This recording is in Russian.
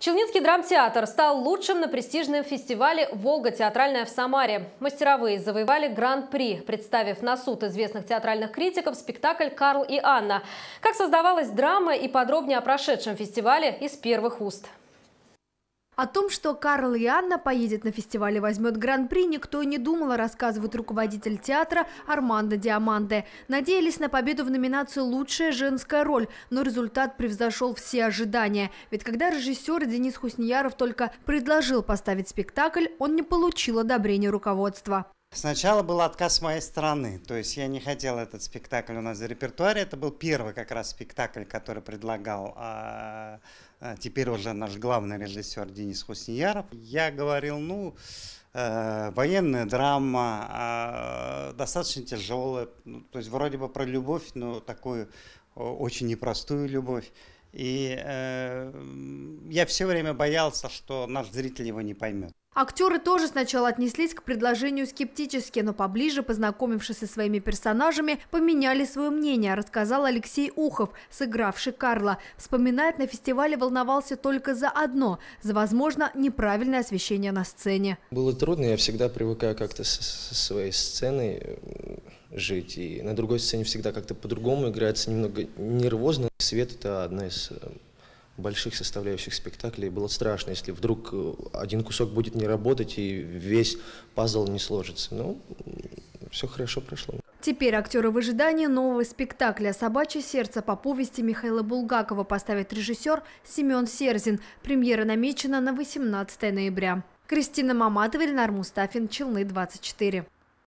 Челнинский драмтеатр стал лучшим на престижном фестивале «Волга театральная» в Самаре. Мастеровые завоевали гран-при, представив на суд известных театральных критиков спектакль «Карл и Анна». Как создавалась драма и подробнее о прошедшем фестивале из первых уст. О том, что Карл и Анна поедет на фестиваль и возьмет гран-при, никто не думал, а рассказывает руководитель театра Армандо Диаманте. Надеялись на победу в номинации «Лучшая женская роль», но результат превзошел все ожидания. Ведь когда режиссер Денис Хуснияров только предложил поставить спектакль, он не получил одобрения руководства. Сначала был отказ с моей стороны, то есть я не хотел этот спектакль у нас за репертуаре. Это был первый как раз спектакль, который предлагал а, а, теперь уже наш главный режиссер Денис Хуснияров. Я говорил, ну, э, военная драма, э, достаточно тяжелая, ну, то есть вроде бы про любовь, но такую очень непростую любовь. И э, я все время боялся, что наш зритель его не поймет. Актеры тоже сначала отнеслись к предложению скептически, но поближе, познакомившись со своими персонажами, поменяли свое мнение, рассказал Алексей Ухов, сыгравший Карла. Вспоминает, на фестивале волновался только за одно – за, возможно, неправильное освещение на сцене. Было трудно, я всегда привыкаю как-то со, своей сценой жить, и на другой сцене всегда как-то по-другому играется, немного нервозно. Свет – это одна из э, больших составляющих спектаклей было страшно, если вдруг э, один кусок будет не работать и весь пазл не сложится. Но ну, все хорошо прошло. Теперь актеры в ожидании нового спектакля «Собачье сердце» по повести Михаила Булгакова поставит режиссер Семен Серзин. Премьера намечена на 18 ноября. Кристина Маматова, Ленар Мустафин, Челны, 24.